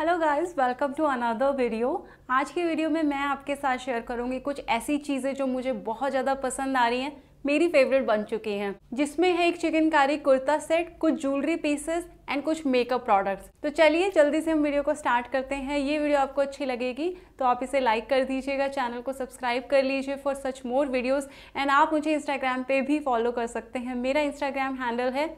hello guys welcome to another video आज की video में मैं आपके साथ शेयर करूंगी कुछ ऐसी चीज़ें जो मुझे बहुत ज़्यादा पसंद आ रही हैं मेरी फेवरेट बन चुकी हैं जिसमें है एक चिकनकारी कुर्ता सेट कुछ ज्वेलरी पीसेस एंड कुछ मेकअप प्रोडक्ट्स तो चलिए जल्दी से हम वीडियो को स्टार्ट करते हैं ये वीडियो आपको अच्छी लगेगी तो आप इसे लाइक कर दीजिएगा चैनल को सब्सक्राइब कर लीजिए for such more videos and आप मुझे इंस्टाग्राम पर भी फॉलो कर सकते हैं मेरा इंस्टाग्राम हैंडल है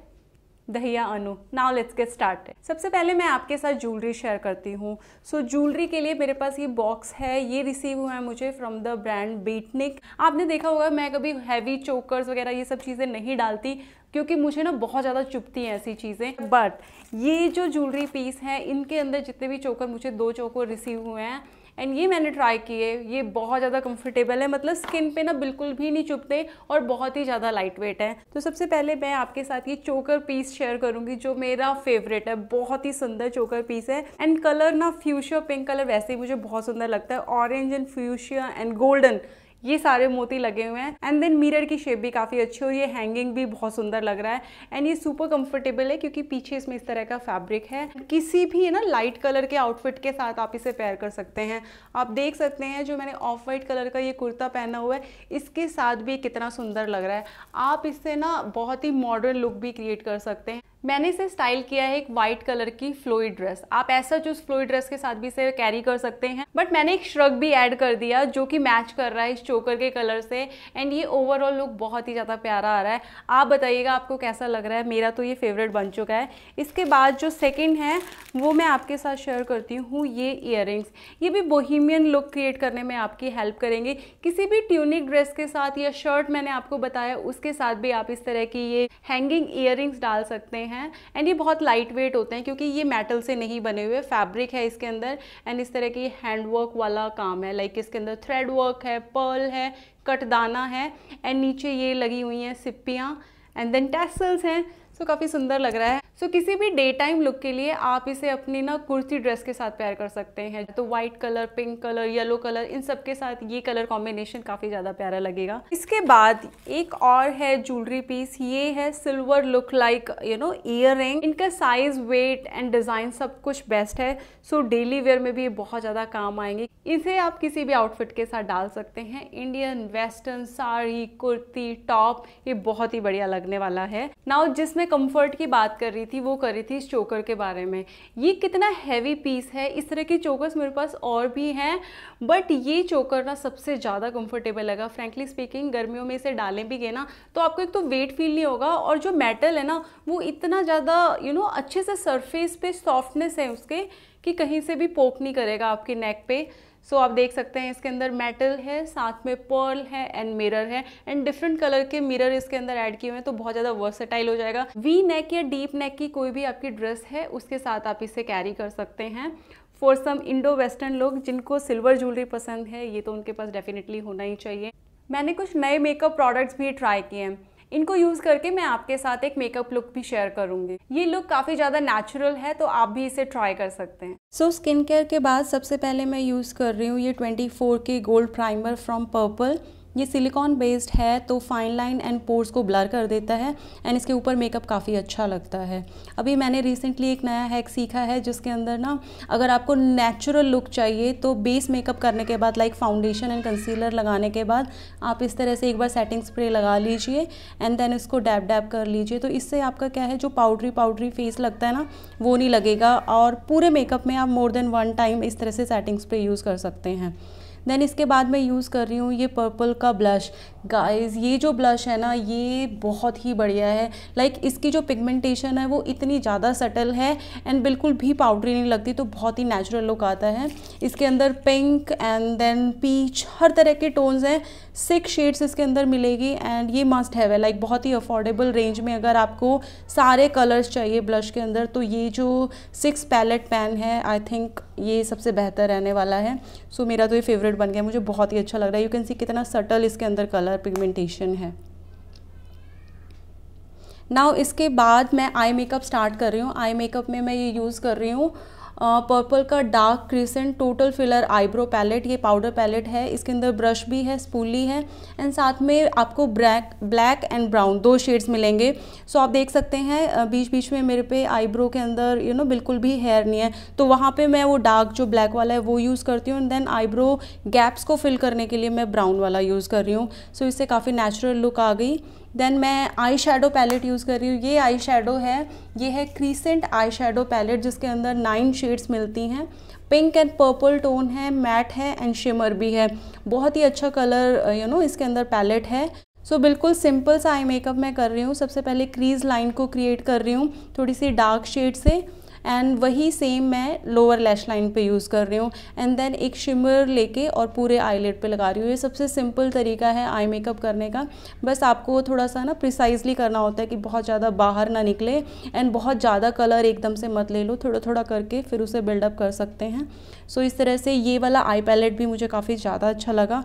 Dahiya Anu now let's get start सबसे पहले मैं आपके साथ ज्वेलरी शेयर करती हूँ सो so, ज्वेलरी के लिए मेरे पास ये बॉक्स है ये रिसीव हुआ है मुझे फ्रॉम द ब्रांड बीटनिक आपने देखा होगा मैं कभी हैवी चोकर्स वगैरह ये सब चीज़ें नहीं डालती क्योंकि मुझे ना बहुत ज़्यादा चुपती हैं ऐसी चीज़ें बट ये जो ज्वेलरी पीस है इनके अंदर जितने भी चोकर मुझे दो चोकर रिसीव हुए हैं एंड ये मैंने ट्राई किए ये बहुत ज़्यादा कंफर्टेबल है मतलब स्किन पे ना बिल्कुल भी नहीं चुपते और बहुत ही ज़्यादा लाइट वेट है तो सबसे पहले मैं आपके साथ ये चोकर पीस शेयर करूँगी जो मेरा फेवरेट है बहुत ही सुंदर चोकर पीस है एंड कलर ना फ्यूशिया पिंक कलर वैसे ही मुझे बहुत सुंदर लगता है orange and fuchsia and golden ये सारे मोती लगे हुए हैं एंड देन मिरर की शेप भी काफ़ी अच्छी और ये हैंगिंग भी बहुत सुंदर लग रहा है एंड ये सुपर कंफर्टेबल है क्योंकि पीछे इसमें इस तरह का फैब्रिक है किसी भी ना लाइट कलर के आउटफिट के साथ आप इसे पेयर कर सकते हैं आप देख सकते हैं जो मैंने ऑफ वाइट कलर का ये कुर्ता पहना हुआ है इसके साथ भी कितना सुंदर लग रहा है आप इससे ना बहुत ही मॉडर्न लुक भी क्रिएट कर सकते हैं मैंने इसे स्टाइल किया है एक वाइट कलर की फ्लोइड ड्रेस आप ऐसा जो फ्लोइड ड्रेस के साथ भी इसे कैरी कर सकते हैं बट मैंने एक श्रग भी ऐड कर दिया जो कि मैच कर रहा है इस चोकर के कलर से एंड ये ओवरऑल लुक बहुत ही ज़्यादा प्यारा आ रहा है आप बताइएगा आपको कैसा लग रहा है मेरा तो ये फेवरेट बन चुका है इसके बाद जो सेकेंड है वो मैं आपके साथ शेयर करती हूँ ये इयर ये भी बोहिमियन लुक क्रिएट करने में आपकी हेल्प करेंगे किसी भी ट्यूनिक ड्रेस के साथ या शर्ट मैंने आपको बताया उसके साथ भी आप इस तरह की ये हैंगिंग इयर डाल सकते हैं हैं एंड ये बहुत लाइट वेट होते हैं क्योंकि ये मेटल से नहीं बने हुए फैब्रिक है इसके अंदर एंड इस तरह की हैंडवर्क वाला काम है लाइक इसके अंदर थ्रेड वर्क है पर्ल है कटदाना है एंड नीचे ये लगी हुई हैं सिप्पियाँ एंड देन टेसल्स हैं सो so, काफ़ी सुंदर लग रहा है सो so, किसी भी डे टाइम लुक के लिए आप इसे अपनी ना कुर्ती ड्रेस के साथ पेयर कर सकते हैं तो white colour pink colour yellow colour इन सब के साथ ये कलर कॉम्बिनेशन काफ़ी ज़्यादा प्यारा लगेगा इसके बाद एक और है ज्वेलरी पीस ये है silver look like you know ear इनका साइज वेट एंड डिज़ाइन सब कुछ बेस्ट है सो डेली वेयर में भी बहुत ज़्यादा काम आएंगे इसे आप किसी भी आउटफिट के साथ डाल सकते हैं Indian western sari kurti top ये बहुत ही बढ़िया लग लगने वाला है नाउ जिसमें कंफर्ट की बात कर रही थी वो कर रही थी इस चोकर के बारे में ये कितना हैवी पीस है इस तरह के चोकर्स मेरे पास और भी हैं बट ये चोकर ना सबसे ज़्यादा कंफर्टेबल लगा फ्रेंकली स्पीकिंग गर्मियों में इसे डालें भी गए ना तो आपको एक तो वेट फील नहीं होगा और जो मेटल है ना वो इतना ज़्यादा यू नो अच्छे से सरफेस पे सॉफ्टनेस है उसके कि कहीं से भी पोक नहीं करेगा आपके नेक पे सो so, आप देख सकते हैं इसके अंदर मेटल है साथ में पर्ल है एंड मिरर है एंड डिफरेंट कलर के मिरर इसके अंदर ऐड किए हुए हैं तो बहुत ज़्यादा वर्सेटाइल हो जाएगा वी नेक या डीप नेक की कोई भी आपकी ड्रेस है उसके साथ आप इसे कैरी कर सकते हैं फॉर सम इंडो वेस्टर्न लोग जिनको सिल्वर ज्वेलरी पसंद है ये तो उनके पास डेफिनेटली होना ही चाहिए मैंने कुछ नए मेकअप प्रोडक्ट्स भी ट्राई किए हैं इनको यूज़ करके मैं आपके साथ एक मेकअप लुक भी शेयर करूंगी ये लुक काफ़ी ज़्यादा नेचुरल है तो आप भी इसे ट्राई कर सकते हैं सो स्किन केयर के बाद सबसे पहले मैं यूज़ कर रही हूँ ये ट्वेंटी के गोल्ड प्राइमर फ्रॉम पर्पल ये सिलिकॉन बेस्ड है तो फाइन लाइन एंड पोर्स को ब्लर कर देता है एंड इसके ऊपर मेकअप काफ़ी अच्छा लगता है अभी मैंने रिसेंटली एक नया हैक सीखा है जिसके अंदर ना अगर आपको नेचुरल लुक चाहिए तो बेस मेकअप करने के बाद लाइक फाउंडेशन एंड कंसीलर लगाने के बाद आप इस तरह से एक बार सेटिंग स्प्रे लगा लीजिए एंड देन इसको डैप डैप कर लीजिए तो इससे आपका क्या है जो पाउडरी पाउडरी फेस लगता है ना वो नहीं लगेगा और पूरे मेकअप में आप मोर देन वन टाइम इस तरह से सेटिंग स्प्रे यूज़ कर सकते हैं देन इसके बाद मैं यूज़ कर रही हूँ ये पर्पल का ब्लश गाइस ये जो ब्लश है ना ये बहुत ही बढ़िया है लाइक like, इसकी जो पिगमेंटेशन है वो इतनी ज़्यादा सटल है एंड बिल्कुल भी पाउडरी नहीं लगती तो बहुत ही नेचुरल लुक आता है इसके अंदर पिंक एंड देन पीच हर तरह के टोन्स हैं सिक्स शेड्स इसके अंदर मिलेगी एंड ये मस्ट हैव है लाइक like, बहुत ही अफोर्डेबल रेंज में अगर आपको सारे कलर्स चाहिए ब्लश के अंदर तो ये जो सिक्स पैलेट पैन है आई थिंक ये सबसे बेहतर रहने वाला है सो so, मेरा तो ये फेवरेट बन गया मुझे बहुत ही अच्छा लग रहा है यू कैन सी कितना सटल इसके अंदर कलर कलर पिगमेंटेशन है नाउ इसके बाद मैं आई मेकअप स्टार्ट कर रही हूँ आई मेकअप में मैं ये यूज़ कर रही हूँ पर्पल का dark crescent total filler eyebrow palette ये पाउडर पैलेट है इसके अंदर ब्रश भी है स्पूली है एंड साथ में आपको ब्लैक ब्लैक एंड ब्राउन दो शेड्स मिलेंगे सो आप देख सकते हैं बीच बीच में मेरे पे आईब्रो के अंदर यू you नो know, बिल्कुल भी हेयर नहीं है तो वहाँ पे मैं वो डार्क जो ब्लैक वाला है वो यूज़ करती हूँ एंड देन आईब्रो गैप्स को फिल करने के लिए मैं ब्राउन वाला यूज़ कर रही हूँ सो so इससे काफ़ी नेचुरल लुक आ गई देन मैं आई शेडो पैलेट यूज़ कर रही हूँ ये आई शेडो है ये है क्रीसेंट आई शेडो पैलेट जिसके अंदर नाइन शेड्स मिलती हैं पिंक एंड पर्पल टोन है मैट है एंड शिमर भी है बहुत ही अच्छा कलर यू नो इसके अंदर पैलेट है सो so, बिल्कुल सिंपल सा आई मेकअप मैं कर रही हूँ सबसे पहले क्रीज लाइन को क्रिएट कर रही हूँ थोड़ी सी डार्क शेड से एंड वही सेम मैं लोअर लैश लाइन पे यूज़ कर रही हूँ एंड देन एक शिमर लेके और पूरे आईलेट पे लगा रही हूँ ये सबसे सिंपल तरीका है आई मेकअप करने का बस आपको थोड़ा सा ना प्रिसाइजली करना होता है कि बहुत ज़्यादा बाहर ना निकले एंड बहुत ज़्यादा कलर एकदम से मत ले लो थोड़ा थोड़ा करके फिर उसे बिल्डअप कर सकते हैं सो so, इस तरह से ये वाला आई पैलेट भी मुझे काफ़ी ज़्यादा अच्छा लगा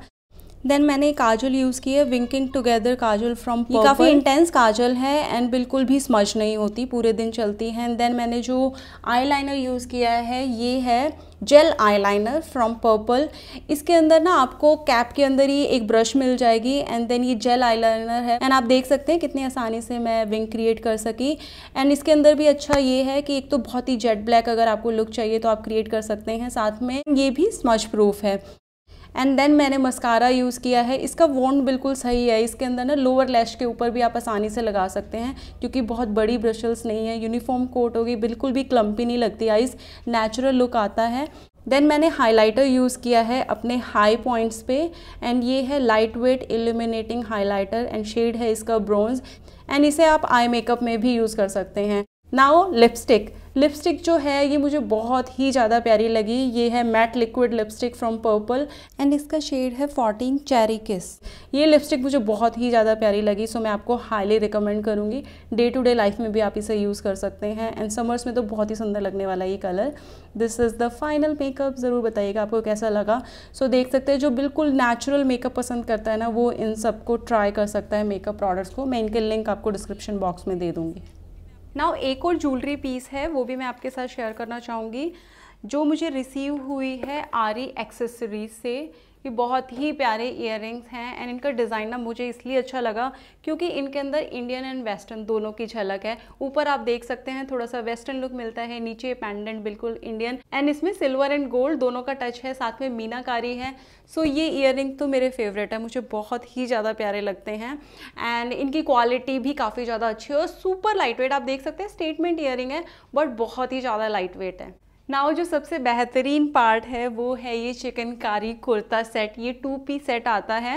देन मैंने काजल यूज़ की है विंकिंग टुगेदर काजल फ्रॉम ये काफ़ी इंटेंस काजल है एंड बिल्कुल भी स्मज नहीं होती पूरे दिन चलती है एंड देन मैंने जो आईलाइनर यूज़ किया है ये है जेल आईलाइनर फ्रॉम पर्पल इसके अंदर ना आपको कैप के अंदर ही एक ब्रश मिल जाएगी एंड देन ये जेल आईलाइनर है एंड आप देख सकते हैं कितनी आसानी से मैं विंग क्रिएट कर सकी एंड इसके अंदर भी अच्छा ये है कि एक तो बहुत ही जेट ब्लैक अगर आपको लुक चाहिए तो आप क्रिएट कर सकते हैं साथ में ये भी स्मच प्रूफ है एंड देन मैंने मस्कारा यूज़ किया है इसका वॉन्ड बिल्कुल सही है इसके अंदर ना लोअर लैश के ऊपर भी आप आसानी से लगा सकते हैं क्योंकि बहुत बड़ी ब्रशल्स नहीं है यूनिफॉर्म कोट होगी बिल्कुल भी क्लम्पी नहीं लगती आइज़ नेचुरल लुक आता है देन मैंने हाइलाइटर यूज़ किया है अपने हाई पॉइंट्स पे एंड ये है lightweight illuminating highlighter and shade है इसका ब्रॉन्ज एंड इसे आप आई मेकअप में भी यूज़ कर सकते हैं नाओ लिपस्टिक लिपस्टिक जो है ये मुझे बहुत ही ज़्यादा प्यारी लगी ये है matte liquid lipstick from purple and इसका शेड है फोर्टीन चेरी किस ये लिपस्टिक मुझे बहुत ही ज़्यादा प्यारी लगी सो मैं आपको हाईली रिकमेंड करूँगी डे टू डे लाइफ में भी आप इसे यूज़ कर सकते हैं एंड समर्स में तो बहुत ही सुंदर लगने वाला ये colour this is the final makeup ज़रूर बताइएगा आपको कैसा लगा सो so, देख सकते हैं जो बिल्कुल नेचुरल मेकअप पसंद करता है ना वो इन सबको ट्राई कर सकता है मेकअप प्रोडक्ट्स को मैं इनके लिंक आपको डिस्क्रिप्शन बॉक्स में दे दूँगी नाउ एक और ज्वेलरी पीस है वो भी मैं आपके साथ शेयर करना चाहूँगी जो मुझे रिसीव हुई है आरी एक्सेसरीज से ये बहुत ही प्यारे इयर हैं एंड इनका डिज़ाइन ना मुझे इसलिए अच्छा लगा क्योंकि इनके अंदर इंडियन एंड वेस्टर्न दोनों की झलक है ऊपर आप देख सकते हैं थोड़ा सा वेस्टर्न लुक मिलता है नीचे पैंडेंट बिल्कुल इंडियन एंड इसमें सिल्वर एंड गोल्ड दोनों का टच है साथ में मीनाकारी है सो so, ये इयर तो मेरे फेवरेट है मुझे बहुत ही ज़्यादा प्यारे लगते हैं एंड इनकी क्वालिटी भी काफ़ी ज़्यादा अच्छी है और सुपर लाइट वेट आप देख सकते हैं स्टेटमेंट इयर है बट बहुत ही ज़्यादा लाइट वेट है नाउ जो सबसे बेहतरीन पार्ट है वो है ये चिकनकारी कुर्ता सेट ये टू पी सेट आता है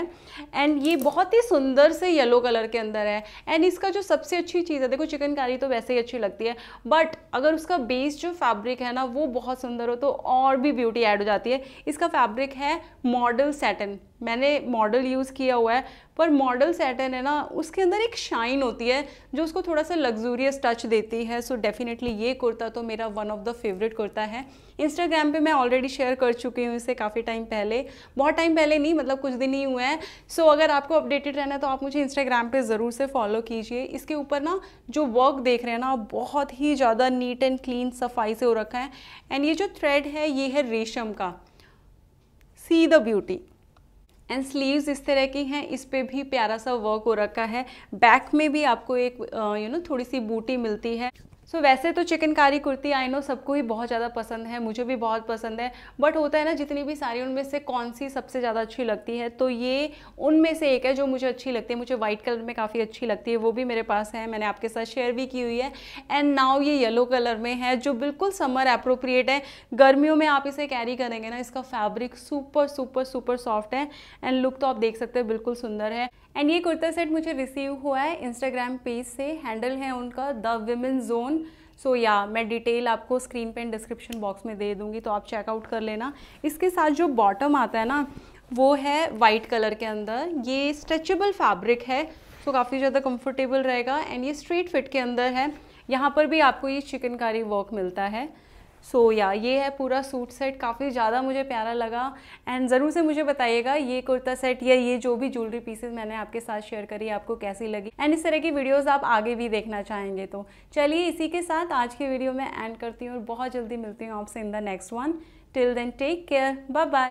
एंड ये बहुत ही सुंदर से येलो कलर के अंदर है एंड इसका जो सबसे अच्छी चीज़ है देखो चिकनकारी तो वैसे ही अच्छी लगती है बट अगर उसका बेस जो फैब्रिक है ना वो बहुत सुंदर हो तो और भी ब्यूटी ऐड हो जाती है इसका फैब्रिक है मॉडल सेटन मैंने मॉडल यूज़ किया हुआ है पर मॉडल सेटन है ना उसके अंदर एक शाइन होती है जो उसको थोड़ा सा लग्जूरियस टच देती है सो so डेफिनेटली ये कुर्ता तो मेरा one of the favourite kurta है इंस्टाग्राम पे मैं ऑलरेडी शेयर कर चुकी हूँ इसे काफ़ी टाइम पहले बहुत टाइम पहले नहीं मतलब कुछ दिन ही हुए हैं सो so, अगर आपको अपडेटेड रहना है तो आप मुझे इंस्टाग्राम पर ज़रूर से फॉलो कीजिए इसके ऊपर ना जो वर्क देख रहे हैं ना बहुत ही ज़्यादा नीट एंड क्लीन सफाई से हो रखा है एंड ये जो थ्रेड है ये है रेशम का see the beauty and sleeves इस तरह की हैं इस पर भी प्यारा सा वर्क हो रखा है बैक में भी आपको एक यू नो थोड़ी सी बूटी मिलती है सो so, वैसे तो चिकनकारी कुर्ती आई नो सबको ही बहुत ज़्यादा पसंद है मुझे भी बहुत पसंद है बट होता है ना जितनी भी सारी उनमें से कौन सी सबसे ज़्यादा अच्छी लगती है तो ये उनमें से एक है जो मुझे अच्छी लगती है मुझे वाइट कलर में काफ़ी अच्छी लगती है वो भी मेरे पास है मैंने आपके साथ शेयर भी की हुई है एंड नाव ये येलो कलर में है जो बिल्कुल समर अप्रोप्रिएट है गर्मियों में आप इसे कैरी करेंगे ना इसका fabric super super super soft है एंड लुक तो आप देख सकते हैं बिल्कुल सुंदर है एंड ये कुर्ता सेट मुझे रिसीव हुआ है इंस्टाग्राम पेज से हैंडल है उनका द विमेन जोन सो या मैं डिटेल आपको स्क्रीन पे डिस्क्रिप्शन बॉक्स में दे दूँगी तो आप चेकआउट कर लेना इसके साथ जो बॉटम आता है ना वो है वाइट कलर के अंदर ये स्ट्रेचेबल फैब्रिक है सो so, काफ़ी ज़्यादा कंफर्टेबल रहेगा एंड ये स्ट्रीट फिट के अंदर है यहाँ पर भी आपको ये चिकनकारी वर्क मिलता है सो so, या yeah, ये है पूरा सूट सेट काफ़ी ज़्यादा मुझे प्यारा लगा एंड ज़रूर से मुझे बताइएगा ये कुर्ता सेट या ये जो भी ज्वेलरी पीसेज मैंने आपके साथ शेयर करी आपको कैसी लगी एंड इस तरह की वीडियोस आप आगे भी देखना चाहेंगे तो चलिए इसी के साथ आज की वीडियो में एंड करती हूँ और बहुत जल्दी मिलती हूँ आपसे in the next one till then take care bye bye